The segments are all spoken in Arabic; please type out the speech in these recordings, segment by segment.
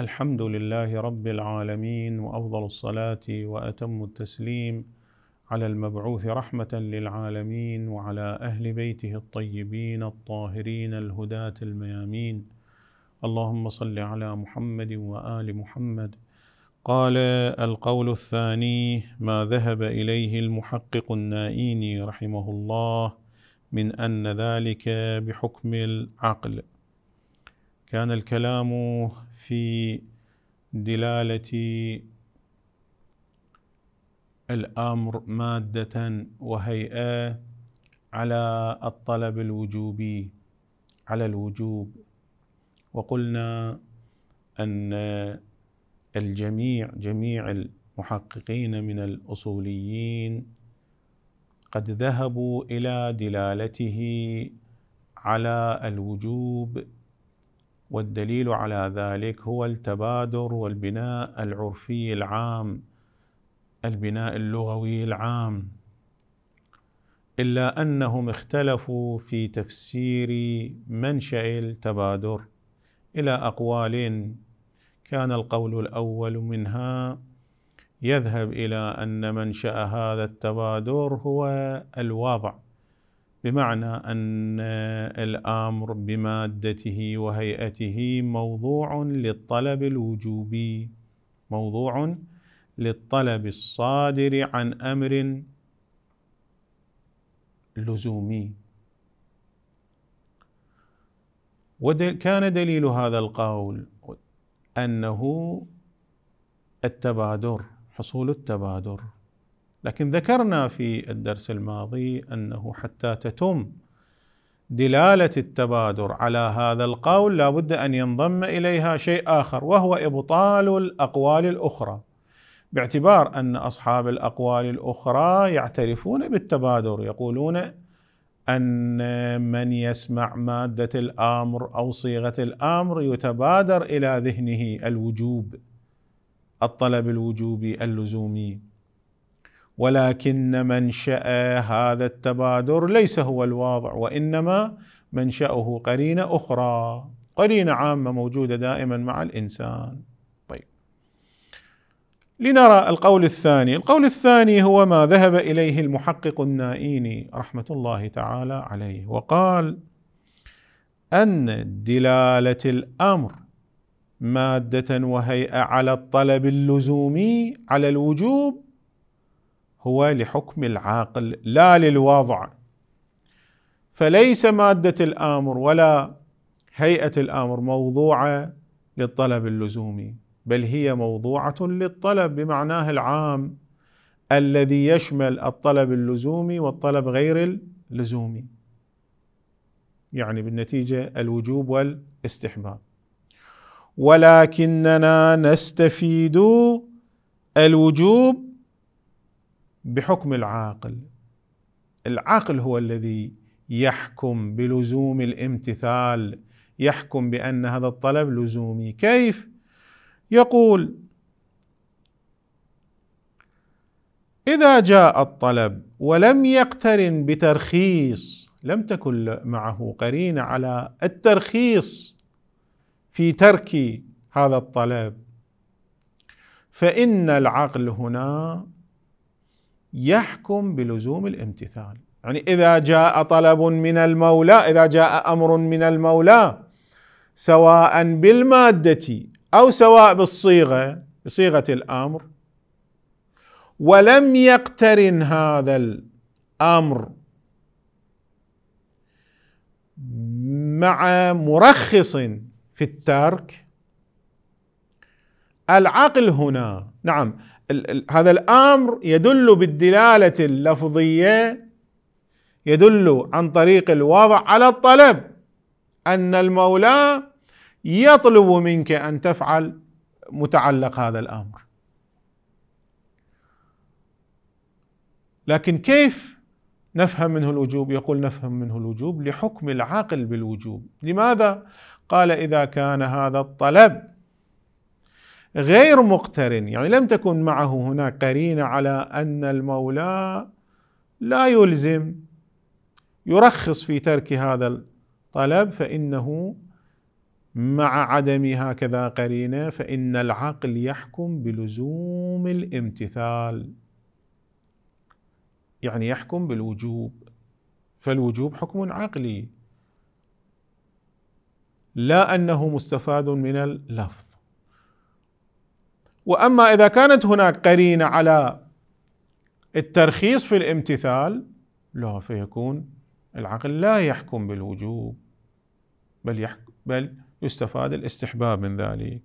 الحمد لله رب العالمين وافضل الصلاه واتم التسليم على المبعوث رحمه للعالمين وعلى اهل بيته الطيبين الطاهرين الهداه الميامين اللهم صل على محمد وال محمد قال القول الثاني ما ذهب اليه المحقق النائيني رحمه الله من ان ذلك بحكم العقل كان الكلام في دلاله الامر ماده وهيئه على الطلب الوجوبي على الوجوب وقلنا ان الجميع جميع المحققين من الاصوليين قد ذهبوا الى دلالته على الوجوب والدليل على ذلك هو التبادر والبناء العرفي العام البناء اللغوي العام الا انهم اختلفوا في تفسير منشا التبادر الى اقوال كان القول الاول منها يذهب الى ان منشا هذا التبادر هو الوضع بمعنى أن الأمر بمادته وهيئته موضوع للطلب الوجوبي موضوع للطلب الصادر عن أمر لزومي وكان دليل هذا القول أنه التبادر حصول التبادر لكن ذكرنا في الدرس الماضي انه حتى تتم دلاله التبادر على هذا القول لابد ان ينضم اليها شيء اخر وهو ابطال الاقوال الاخرى باعتبار ان اصحاب الاقوال الاخرى يعترفون بالتبادر يقولون ان من يسمع ماده الامر او صيغه الامر يتبادر الى ذهنه الوجوب الطلب الوجوبي اللزومي ولكن منشأ هذا التبادر ليس هو الواضع وإنما منشأه قرينة أخرى قرينة عامة موجودة دائما مع الإنسان طيب لنرى القول الثاني القول الثاني هو ما ذهب إليه المحقق النائيني رحمة الله تعالى عليه وقال أن دلالة الأمر مادة وهيئة على الطلب اللزومي على الوجوب هو لحكم العاقل لا للواضع فليس مادة الأمر ولا هيئة الأمر موضوعة للطلب اللزومي بل هي موضوعة للطلب بمعناه العام الذي يشمل الطلب اللزومي والطلب غير اللزومي يعني بالنتيجة الوجوب والاستحباب ولكننا نستفيد الوجوب بحكم العاقل العقل هو الذي يحكم بلزوم الامتثال يحكم بان هذا الطلب لزومي كيف يقول اذا جاء الطلب ولم يقترن بترخيص لم تكن معه قرينه على الترخيص في ترك هذا الطلب فان العقل هنا يحكم بلزوم الامتثال يعني إذا جاء طلب من المولى إذا جاء أمر من المولى سواء بالمادة أو سواء بالصيغة بصيغة الأمر ولم يقترن هذا الأمر مع مرخص في الترك العقل هنا نعم هذا الامر يدل بالدلاله اللفظيه يدل عن طريق الوضع على الطلب ان المولى يطلب منك ان تفعل متعلق هذا الامر لكن كيف نفهم منه الوجوب يقول نفهم منه الوجوب لحكم العقل بالوجوب لماذا قال اذا كان هذا الطلب غير مقترن يعني لم تكن معه هناك قرينه على ان المولى لا يلزم يرخص في ترك هذا الطلب فانه مع عدم هكذا قرينه فان العقل يحكم بلزوم الامتثال يعني يحكم بالوجوب فالوجوب حكم عقلي لا انه مستفاد من اللفظ واما اذا كانت هناك قرينه على الترخيص في الامتثال لا فيكون العقل لا يحكم بالوجوب بل يحكم بل يستفاد الاستحباب من ذلك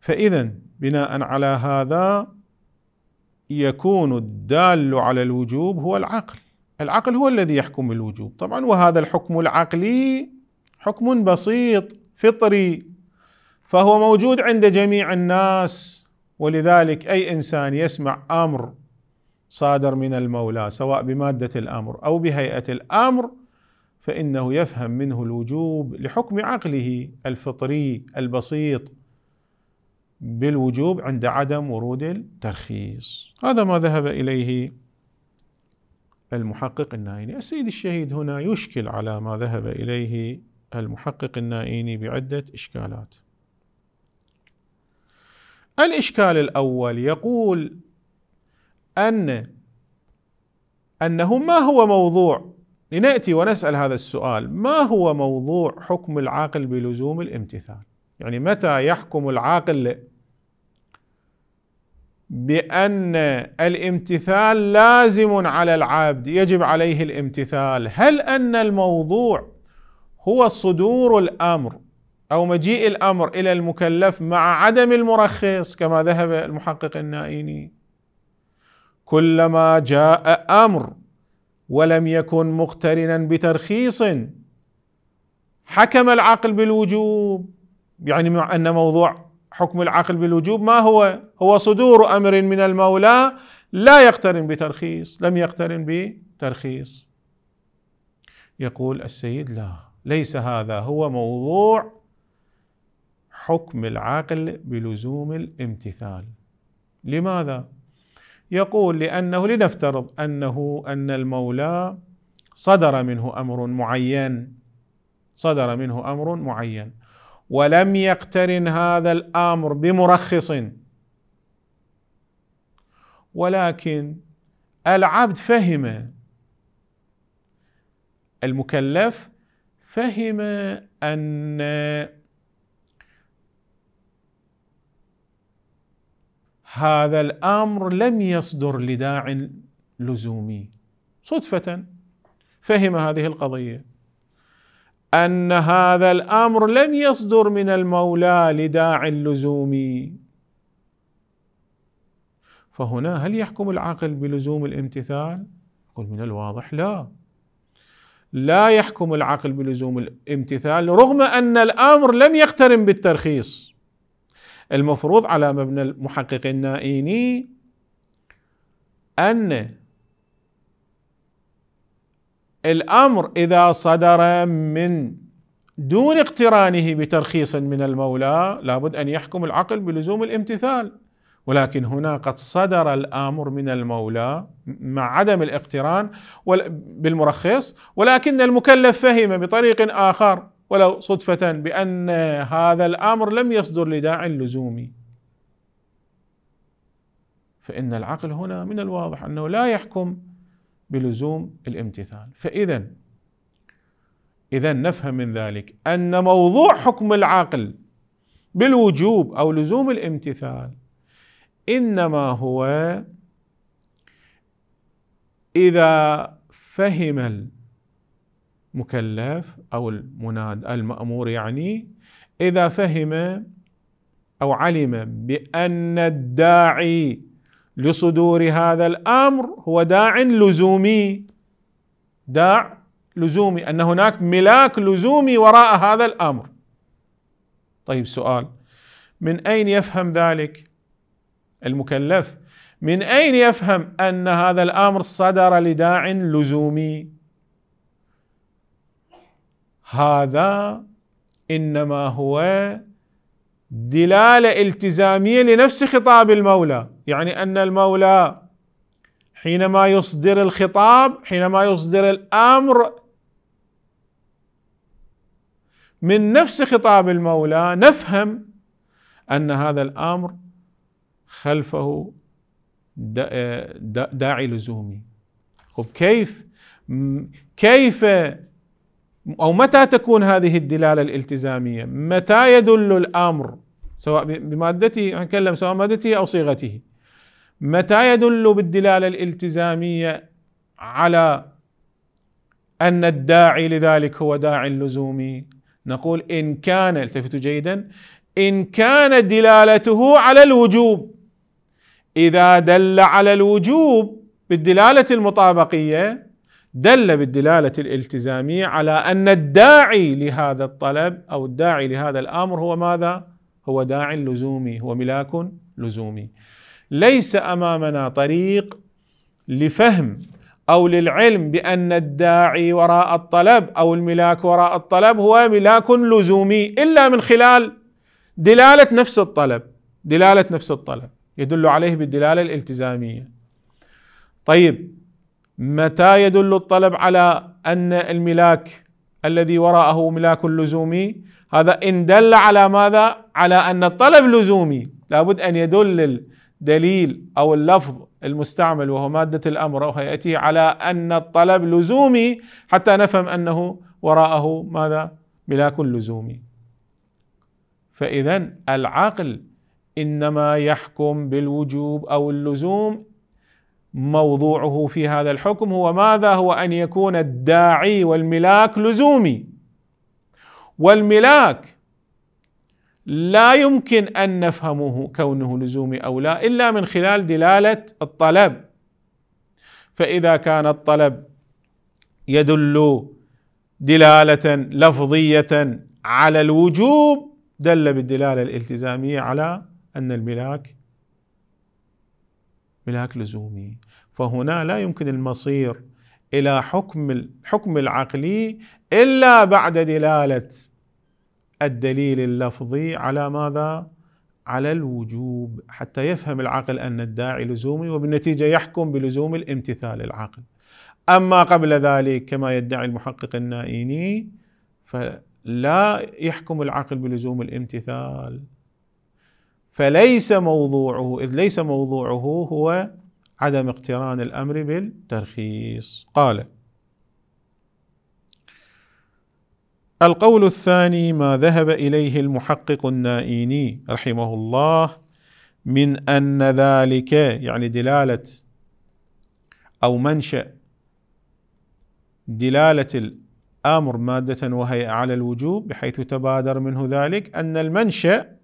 فاذا بناء على هذا يكون الدال على الوجوب هو العقل العقل هو الذي يحكم بالوجوب طبعا وهذا الحكم العقلي حكم بسيط فطري فهو موجود عند جميع الناس ولذلك اي انسان يسمع امر صادر من المولى سواء بماده الامر او بهيئه الامر فانه يفهم منه الوجوب لحكم عقله الفطري البسيط بالوجوب عند عدم ورود الترخيص هذا ما ذهب اليه المحقق النايني السيد الشهيد هنا يشكل على ما ذهب اليه المحقق النائيني بعدة إشكالات الإشكال الأول يقول أن أنه ما هو موضوع لنأتي ونسأل هذا السؤال ما هو موضوع حكم العاقل بلزوم الامتثال يعني متى يحكم العاقل بأن الامتثال لازم على العبد يجب عليه الامتثال هل أن الموضوع هو صدور الامر او مجيء الامر الى المكلف مع عدم المرخص كما ذهب المحقق النائيني كلما جاء امر ولم يكن مقترنا بترخيص حكم العقل بالوجوب يعني مع ان موضوع حكم العقل بالوجوب ما هو؟ هو صدور امر من المولى لا يقترن بترخيص، لم يقترن بترخيص. يقول السيد لا ليس هذا هو موضوع حكم العقل بلزوم الامتثال لماذا يقول لانه لنفترض انه ان المولى صدر منه امر معين صدر منه امر معين ولم يقترن هذا الامر بمرخص ولكن العبد فهم المكلف فهم أن هذا الأمر لم يصدر لداع لزومي صدفة فهم هذه القضية أن هذا الأمر لم يصدر من المولى لداع لزومي فهنا هل يحكم العقل بلزوم الامتثال؟ يقول من الواضح لا لا يحكم العقل بلزوم الامتثال رغم ان الامر لم يقترن بالترخيص المفروض على مبنى المحقق النائيني ان الامر اذا صدر من دون اقترانه بترخيص من المولى لابد ان يحكم العقل بلزوم الامتثال ولكن هنا قد صدر الامر من المولى مع عدم الاقتران بالمرخص ولكن المكلف فهم بطريق اخر ولو صدفه بان هذا الامر لم يصدر لداع لزومي فان العقل هنا من الواضح انه لا يحكم بلزوم الامتثال فاذا اذا نفهم من ذلك ان موضوع حكم العقل بالوجوب او لزوم الامتثال انما هو اذا فهم المكلف او المناد المامور يعني اذا فهم او علم بان الداعي لصدور هذا الامر هو داع لزومي داع لزومي ان هناك ملاك لزومي وراء هذا الامر طيب سؤال من اين يفهم ذلك المكلف من اين يفهم ان هذا الامر صدر لداع لزومي هذا انما هو دلاله التزاميه لنفس خطاب المولى يعني ان المولى حينما يصدر الخطاب حينما يصدر الامر من نفس خطاب المولى نفهم ان هذا الامر خلفه داعي لزومي خب كيف كيف أو متى تكون هذه الدلالة الالتزامية متى يدل الأمر سواء بمادته نتكلم سواء مادته أو صيغته متى يدل بالدلالة الالتزامية على أن الداعي لذلك هو داعي لزومي نقول إن كان التفتوا جيدا إن كان دلالته على الوجوب اذا دل على الوجوب بالدلاله المطابقيه دل بالدلاله الالتزاميه على ان الداعي لهذا الطلب او الداعي لهذا الامر هو ماذا؟ هو داع لزومي هو ملاك لزومي ليس امامنا طريق لفهم او للعلم بان الداعي وراء الطلب او الملاك وراء الطلب هو ملاك لزومي الا من خلال دلاله نفس الطلب دلاله نفس الطلب يدل عليه بالدلالة الالتزامية طيب متى يدل الطلب على أن الملاك الذي وراءه ملاك لزومي هذا إن دل على ماذا على أن الطلب لزومي لابد أن يدل الدليل أو اللفظ المستعمل وهو مادة الأمر أو هيئته على أن الطلب لزومي حتى نفهم أنه وراءه ماذا ملاك لزومي فإذا العقل انما يحكم بالوجوب او اللزوم موضوعه في هذا الحكم هو ماذا؟ هو ان يكون الداعي والملاك لزومي والملاك لا يمكن ان نفهمه كونه لزومي او لا الا من خلال دلاله الطلب فاذا كان الطلب يدل دلاله لفظيه على الوجوب دل بالدلاله الالتزاميه على أن الملاك ملاك لزومي فهنا لا يمكن المصير إلى حكم الحكم العقلي إلا بعد دلالة الدليل اللفظي على ماذا؟ على الوجوب حتى يفهم العقل أن الداعي لزومي وبالنتيجة يحكم بلزوم الامتثال العقل أما قبل ذلك كما يدعي المحقق النائيني فلا يحكم العقل بلزوم الامتثال فليس موضوعه إذ ليس موضوعه هو عدم اقتران الأمر بالترخيص قال القول الثاني ما ذهب إليه المحقق النائيني رحمه الله من أن ذلك يعني دلالة أو منشأ دلالة الأمر مادة وهي على الوجوب بحيث تبادر منه ذلك أن المنشأ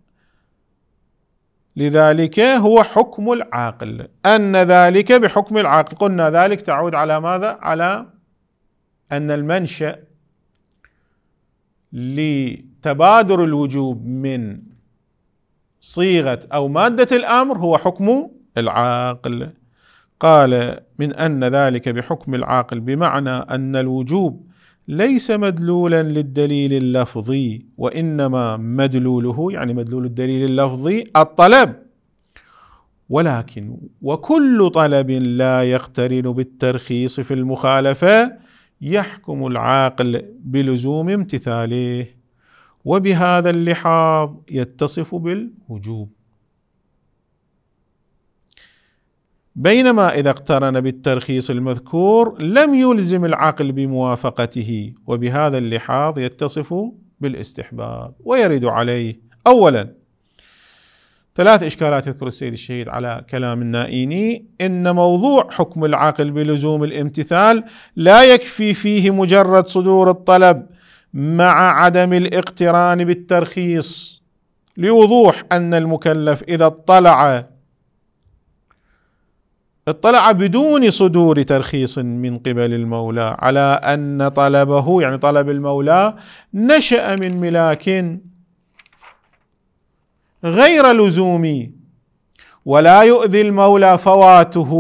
لذلك هو حكم العاقل أن ذلك بحكم العاقل قلنا ذلك تعود على ماذا؟ على أن المنشأ لتبادر الوجوب من صيغة أو مادة الأمر هو حكم العاقل قال من أن ذلك بحكم العاقل بمعنى أن الوجوب ليس مدلولا للدليل اللفظي وانما مدلوله يعني مدلول الدليل اللفظي الطلب ولكن وكل طلب لا يقترن بالترخيص في المخالفه يحكم العاقل بلزوم امتثاله وبهذا اللحاظ يتصف بالوجوب بينما إذا اقترن بالترخيص المذكور لم يلزم العقل بموافقته وبهذا اللحاظ يتصف بالاستحباب ويرد عليه أولا ثلاث إشكالات يذكر السيد الشهيد على كلام النائيني إن موضوع حكم العقل بلزوم الامتثال لا يكفي فيه مجرد صدور الطلب مع عدم الاقتران بالترخيص لوضوح أن المكلف إذا اطلع اطلع بدون صدور ترخيص من قبل المولى على ان طلبه يعني طلب المولى نشا من ملاك غير لزومي ولا يؤذي المولى فواته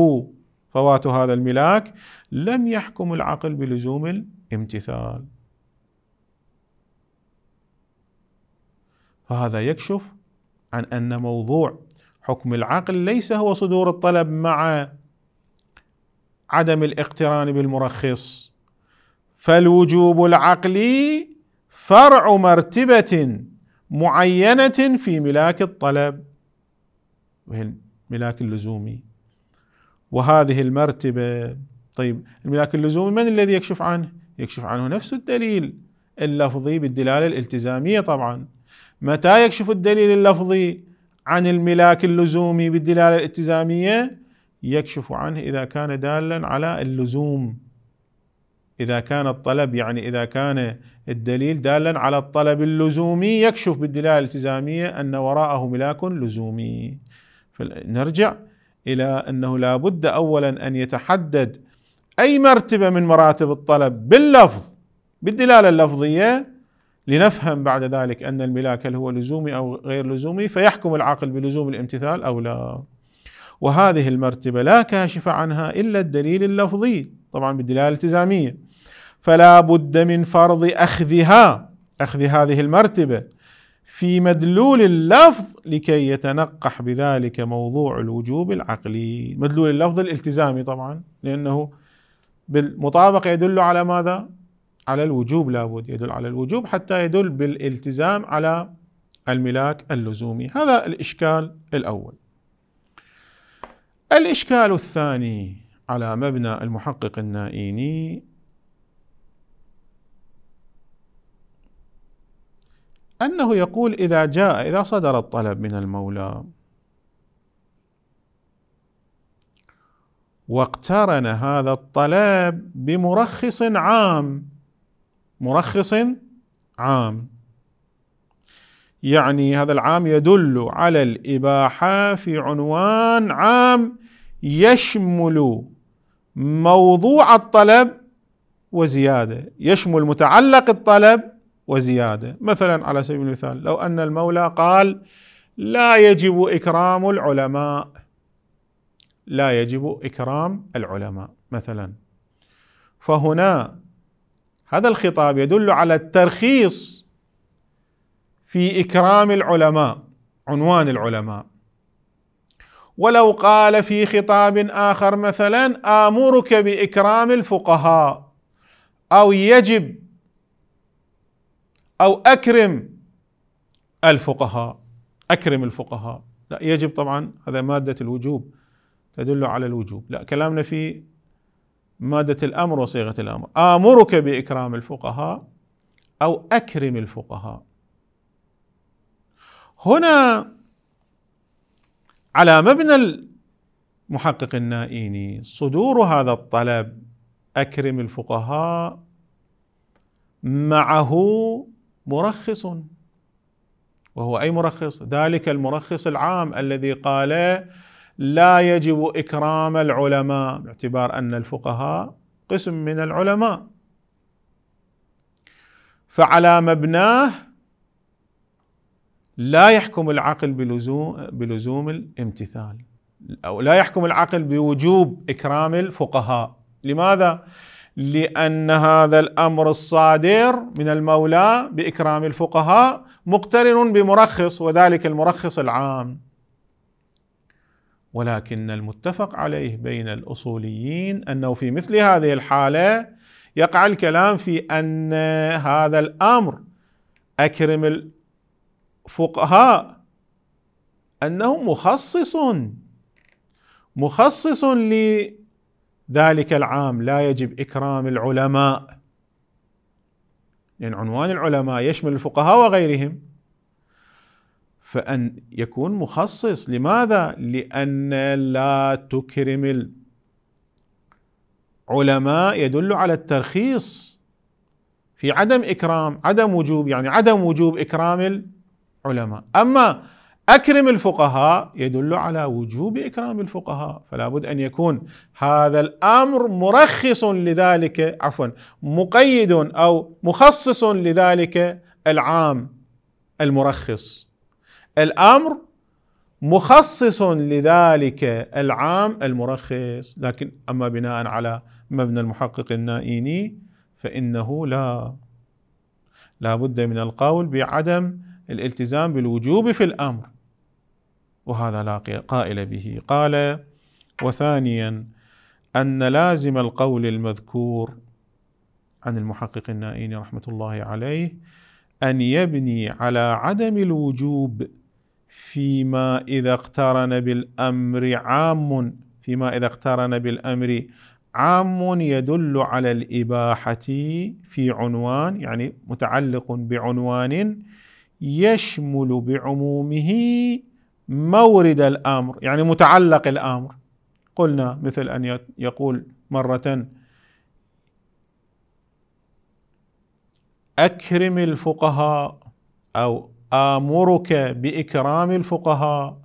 فوات هذا الملاك لم يحكم العقل بلزوم الامتثال فهذا يكشف عن ان موضوع حكم العقل ليس هو صدور الطلب مع عدم الاقتران بالمرخص فالوجوب العقلي فرع مرتبة معينة في ملاك الطلب وهي الملاك اللزومي وهذه المرتبة طيب الملاك اللزومي من الذي يكشف عنه؟ يكشف عنه نفس الدليل اللفظي بالدلالة الالتزامية طبعا متى يكشف الدليل اللفظي عن الملاك اللزومي بالدلالة الالتزامية؟ يكشف عنه إذا كان دالا على اللزوم إذا كان الطلب يعني إذا كان الدليل دالا على الطلب اللزومي يكشف بالدلالة الالتزامية أن وراءه ملاك لزومي نرجع إلى أنه لا بد أولا أن يتحدد أي مرتبة من مراتب الطلب باللفظ بالدلالة اللفظية لنفهم بعد ذلك أن الملاك هل هو لزومي أو غير لزومي فيحكم العاقل بلزوم الامتثال أو لا وهذه المرتبة لا كاشف عنها إلا الدليل اللفظي طبعا بالدلالة الالتزامية فلا بد من فرض أخذها أخذ هذه المرتبة في مدلول اللفظ لكي يتنقح بذلك موضوع الوجوب العقلي مدلول اللفظ الالتزامي طبعا لأنه بالمطابقة يدل على ماذا؟ على الوجوب لابد يدل على الوجوب حتى يدل بالالتزام على الملاك اللزومي هذا الإشكال الأول الإشكال الثاني على مبنى المحقق النائيني أنه يقول إذا جاء إذا صدر الطلب من المولى واقترن هذا الطلب بمرخص عام مرخص عام يعني هذا العام يدل على الإباحة في عنوان عام يشمل موضوع الطلب وزيادة يشمل متعلق الطلب وزيادة مثلا على سبيل المثال لو أن المولى قال لا يجب إكرام العلماء لا يجب إكرام العلماء مثلا فهنا هذا الخطاب يدل على الترخيص في إكرام العلماء عنوان العلماء ولو قال في خطاب آخر مثلا آمرك بإكرام الفقهاء أو يجب أو أكرم الفقهاء أكرم الفقهاء لا يجب طبعا هذا مادة الوجوب تدل على الوجوب لا كلامنا في مادة الأمر وصيغة الأمر آمرك بإكرام الفقهاء أو أكرم الفقهاء هنا على مبنى المحقق النائيني صدور هذا الطلب اكرم الفقهاء معه مرخص وهو اي مرخص ذلك المرخص العام الذي قال لا يجب اكرام العلماء باعتبار ان الفقهاء قسم من العلماء فعلى مبناه لا يحكم العقل بلزوم بلزوم الامتثال او لا يحكم العقل بوجوب اكرام الفقهاء لماذا لان هذا الامر الصادر من المولى باكرام الفقهاء مقترن بمرخص وذلك المرخص العام ولكن المتفق عليه بين الاصوليين انه في مثل هذه الحاله يقع الكلام في ان هذا الامر اكرم فقهاء انه مخصص مخصص لذلك العام لا يجب اكرام العلماء لان يعني عنوان العلماء يشمل الفقهاء وغيرهم فان يكون مخصص لماذا لان لا تكرم العلماء يدل على الترخيص في عدم اكرام عدم وجوب يعني عدم وجوب اكرام علماء أما أكرم الفقهاء يدل على وجوب إكرام الفقهاء فلا بد أن يكون هذا الأمر مرخص لذلك عفوا مقيد أو مخصص لذلك العام المرخص الأمر مخصص لذلك العام المرخص لكن أما بناء على مبنى المحقق النائيني فإنه لا لا بد من القول بعدم الالتزام بالوجوب في الامر وهذا لا قائل به قال وثانيا ان لازم القول المذكور عن المحقق النائين رحمه الله عليه ان يبني على عدم الوجوب فيما اذا اقترن بالامر عام فيما اذا اقترن بالامر عام يدل على الاباحه في عنوان يعني متعلق بعنوان يشمل بعمومه مورد الامر يعني متعلق الامر قلنا مثل ان يقول مره اكرم الفقهاء او امرك باكرام الفقهاء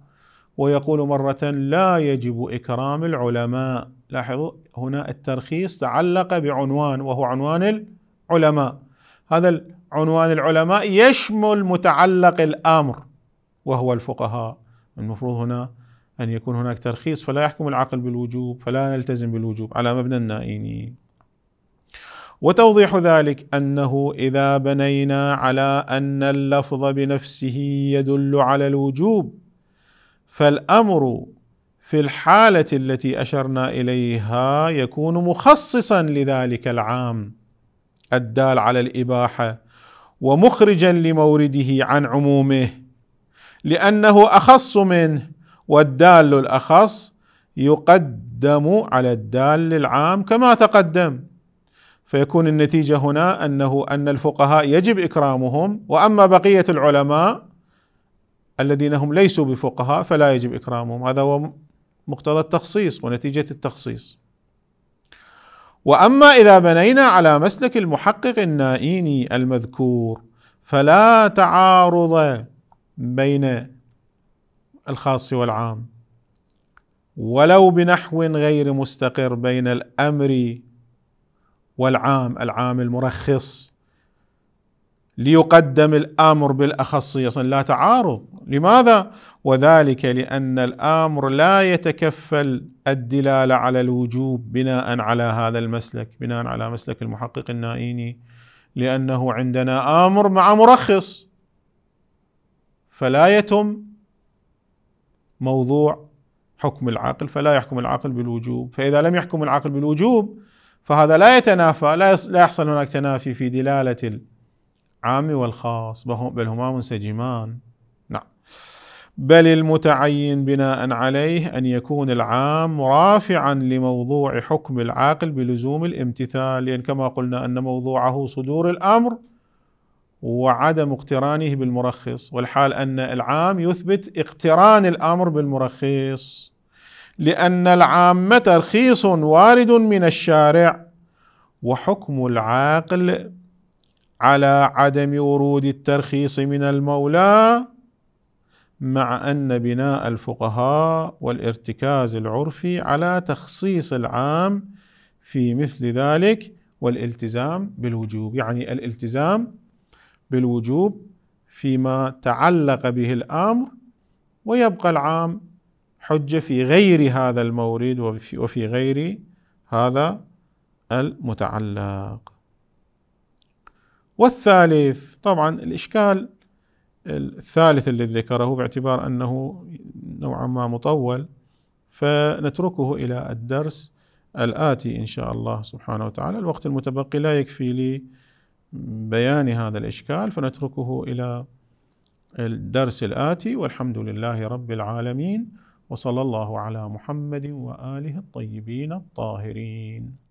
ويقول مره لا يجب اكرام العلماء لاحظوا هنا الترخيص تعلق بعنوان وهو عنوان العلماء هذا عنوان العلماء يشمل متعلق الامر وهو الفقهاء المفروض هنا ان يكون هناك ترخيص فلا يحكم العقل بالوجوب فلا نلتزم بالوجوب على مبنى النائيني وتوضيح ذلك انه اذا بنينا على ان اللفظ بنفسه يدل على الوجوب فالامر في الحاله التي اشرنا اليها يكون مخصصا لذلك العام الدال على الاباحه ومخرجا لمورده عن عمومه لأنه أخص منه والدال الأخص يقدم على الدال العام كما تقدم فيكون النتيجة هنا أنه أن الفقهاء يجب إكرامهم وأما بقية العلماء الذين هم ليسوا بفقهاء فلا يجب إكرامهم هذا هو مقتضى التخصيص ونتيجة التخصيص واما اذا بنينا على مسلك المحقق النائيني المذكور فلا تعارض بين الخاص والعام ولو بنحو غير مستقر بين الامر والعام العام المرخص ليقدم الامر يصل لا تعارض لماذا وذلك لان الامر لا يتكفل الدلاله على الوجوب بناء على هذا المسلك بناء على مسلك المحقق النائيني لانه عندنا امر مع مرخص فلا يتم موضوع حكم العاقل فلا يحكم العاقل بالوجوب فاذا لم يحكم العاقل بالوجوب فهذا لا يتنافى لا يحصل هناك تنافي في دلاله العام والخاص بل هما منسجمان نعم بل المتعين بناء عليه أن يكون العام رافعا لموضوع حكم العاقل بلزوم الامتثال لأن كما قلنا أن موضوعه صدور الأمر وعدم اقترانه بالمرخص والحال أن العام يثبت اقتران الأمر بالمرخص لأن العام ترخيص وارد من الشارع وحكم العاقل على عدم ورود الترخيص من المولى مع أن بناء الفقهاء والارتكاز العرفي على تخصيص العام في مثل ذلك والالتزام بالوجوب يعني الالتزام بالوجوب فيما تعلق به الأمر ويبقى العام حجة في غير هذا المورد وفي غير هذا المتعلق والثالث طبعا الإشكال الثالث الذي ذكره باعتبار أنه نوعا ما مطول فنتركه إلى الدرس الآتي إن شاء الله سبحانه وتعالى الوقت المتبقي لا يكفي لي بيان هذا الإشكال فنتركه إلى الدرس الآتي والحمد لله رب العالمين وصلى الله على محمد وآله الطيبين الطاهرين